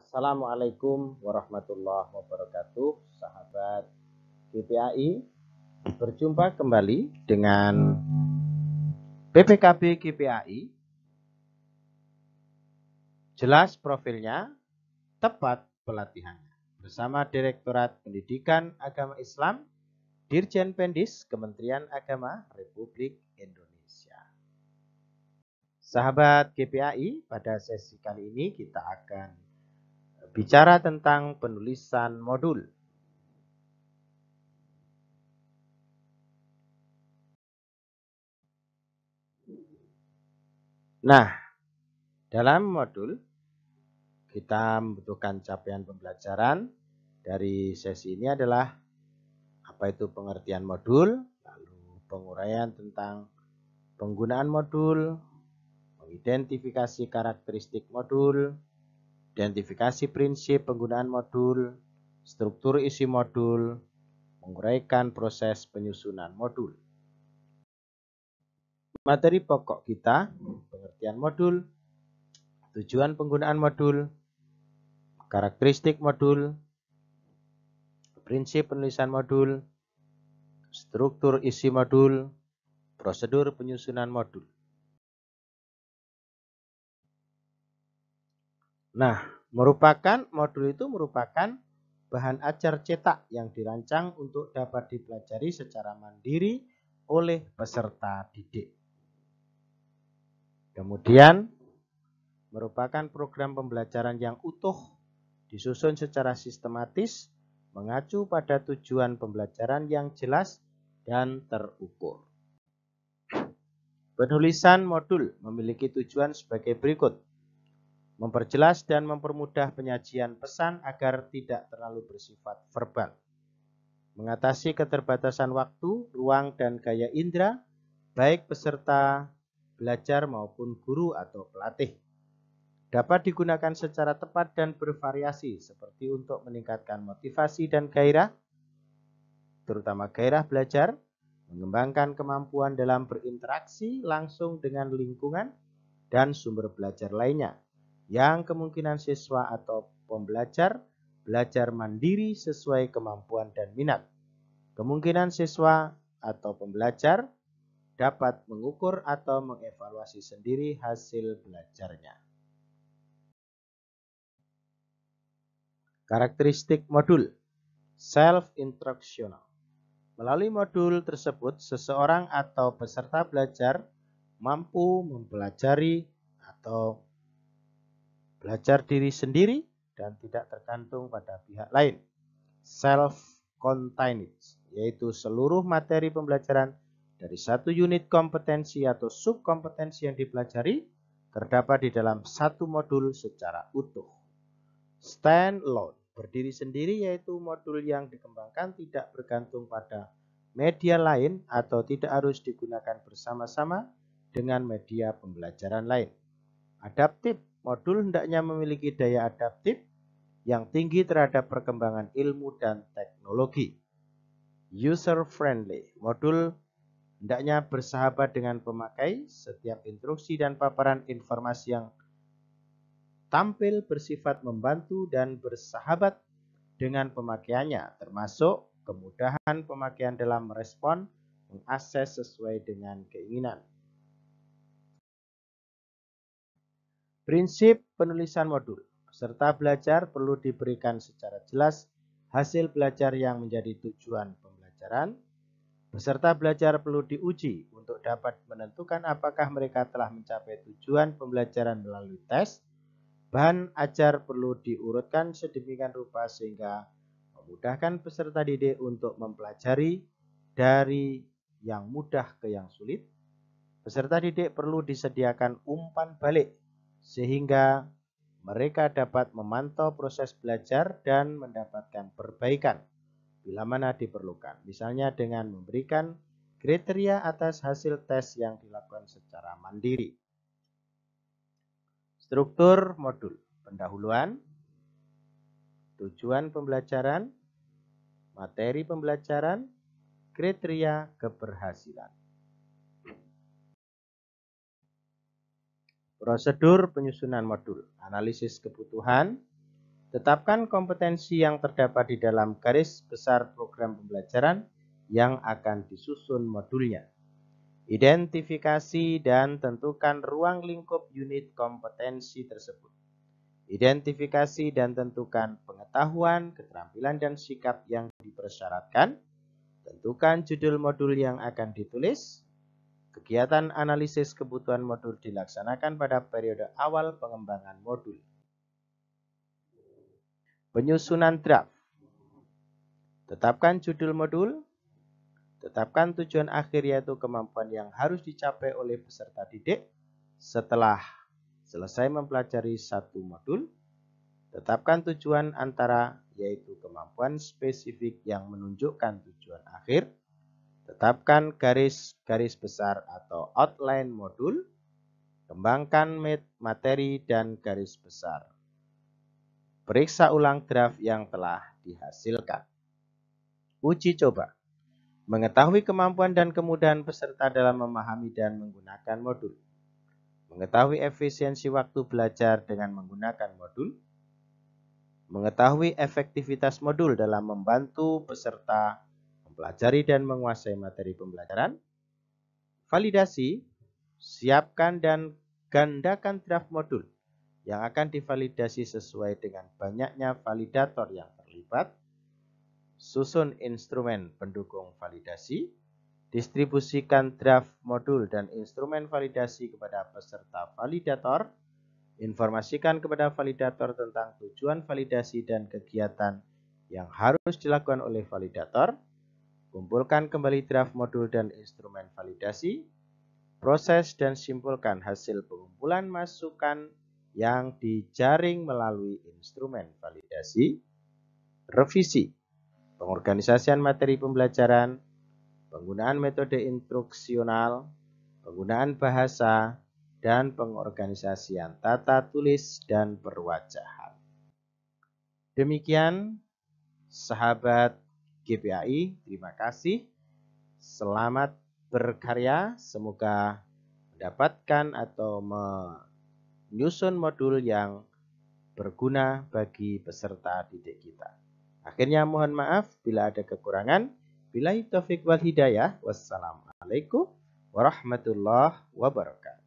Assalamualaikum warahmatullahi wabarakatuh, sahabat GPAI. Berjumpa kembali dengan PPKB GPAI. Jelas profilnya, tepat pelatihannya. Bersama Direktorat Pendidikan Agama Islam, Dirjen Pendis, Kementerian Agama Republik Indonesia. Sahabat GPAI, pada sesi kali ini kita akan bicara tentang penulisan modul. Nah, dalam modul kita membutuhkan capaian pembelajaran dari sesi ini adalah apa itu pengertian modul, lalu penguraian tentang penggunaan modul, mengidentifikasi karakteristik modul, identifikasi prinsip penggunaan modul, struktur isi modul, menguraikan proses penyusunan modul. Materi pokok kita, pengertian modul, tujuan penggunaan modul, karakteristik modul, prinsip penulisan modul, struktur isi modul, prosedur penyusunan modul. Nah, merupakan modul itu merupakan bahan ajar cetak yang dirancang untuk dapat dipelajari secara mandiri oleh peserta didik. Kemudian, merupakan program pembelajaran yang utuh, disusun secara sistematis, mengacu pada tujuan pembelajaran yang jelas dan terukur. Penulisan modul memiliki tujuan sebagai berikut memperjelas dan mempermudah penyajian pesan agar tidak terlalu bersifat verbal, mengatasi keterbatasan waktu, ruang, dan gaya indera, baik peserta belajar maupun guru atau pelatih. Dapat digunakan secara tepat dan bervariasi, seperti untuk meningkatkan motivasi dan gairah, terutama gairah belajar, mengembangkan kemampuan dalam berinteraksi langsung dengan lingkungan dan sumber belajar lainnya, yang kemungkinan siswa atau pembelajar belajar mandiri sesuai kemampuan dan minat. Kemungkinan siswa atau pembelajar dapat mengukur atau mengevaluasi sendiri hasil belajarnya. Karakteristik modul self-instructional. Melalui modul tersebut, seseorang atau peserta belajar mampu mempelajari atau belajar diri sendiri dan tidak tergantung pada pihak lain. Self-contained, yaitu seluruh materi pembelajaran dari satu unit kompetensi atau subkompetensi yang dipelajari terdapat di dalam satu modul secara utuh. Stand alone, berdiri sendiri yaitu modul yang dikembangkan tidak bergantung pada media lain atau tidak harus digunakan bersama-sama dengan media pembelajaran lain. Adaptif Modul hendaknya memiliki daya adaptif yang tinggi terhadap perkembangan ilmu dan teknologi. User friendly. Modul hendaknya bersahabat dengan pemakai. Setiap instruksi dan paparan informasi yang tampil bersifat membantu dan bersahabat dengan pemakaiannya, termasuk kemudahan pemakaian dalam merespon mengakses sesuai dengan keinginan. Prinsip penulisan modul. Peserta belajar perlu diberikan secara jelas hasil belajar yang menjadi tujuan pembelajaran. Peserta belajar perlu diuji untuk dapat menentukan apakah mereka telah mencapai tujuan pembelajaran melalui tes. Bahan ajar perlu diurutkan sedemikian rupa sehingga memudahkan peserta didik untuk mempelajari dari yang mudah ke yang sulit. Peserta didik perlu disediakan umpan balik sehingga mereka dapat memantau proses belajar dan mendapatkan perbaikan bila mana diperlukan. Misalnya dengan memberikan kriteria atas hasil tes yang dilakukan secara mandiri. Struktur modul, pendahuluan, tujuan pembelajaran, materi pembelajaran, kriteria keberhasilan. Prosedur penyusunan modul, analisis kebutuhan, tetapkan kompetensi yang terdapat di dalam garis besar program pembelajaran yang akan disusun modulnya. Identifikasi dan tentukan ruang lingkup unit kompetensi tersebut. Identifikasi dan tentukan pengetahuan, keterampilan, dan sikap yang dipersyaratkan. Tentukan judul modul yang akan ditulis. Kegiatan analisis kebutuhan modul dilaksanakan pada periode awal pengembangan modul. Penyusunan draft. Tetapkan judul modul, tetapkan tujuan akhir yaitu kemampuan yang harus dicapai oleh peserta didik setelah selesai mempelajari satu modul. Tetapkan tujuan antara yaitu kemampuan spesifik yang menunjukkan tujuan akhir Tetapkan garis-garis besar atau outline modul. Kembangkan materi dan garis besar. Periksa ulang draft yang telah dihasilkan. Uji coba. Mengetahui kemampuan dan kemudahan peserta dalam memahami dan menggunakan modul. Mengetahui efisiensi waktu belajar dengan menggunakan modul. Mengetahui efektivitas modul dalam membantu peserta mempelajari dan menguasai materi pembelajaran. Validasi, siapkan dan gandakan draft modul yang akan divalidasi sesuai dengan banyaknya validator yang terlibat. Susun instrumen pendukung validasi, distribusikan draft modul dan instrumen validasi kepada peserta validator, informasikan kepada validator tentang tujuan validasi dan kegiatan yang harus dilakukan oleh validator, Kumpulkan kembali draft modul dan instrumen validasi, proses dan simpulkan hasil pengumpulan masukan yang dijaring melalui instrumen validasi, revisi, pengorganisasian materi pembelajaran, penggunaan metode instruksional, penggunaan bahasa, dan pengorganisasian tata tulis dan perwajahan. Demikian, sahabat GPAI. Terima kasih. Selamat berkarya. Semoga mendapatkan atau menyusun modul yang berguna bagi peserta didik kita. Akhirnya mohon maaf bila ada kekurangan. Bila taufik wal hidayah. Wassalamualaikum warahmatullahi wabarakatuh.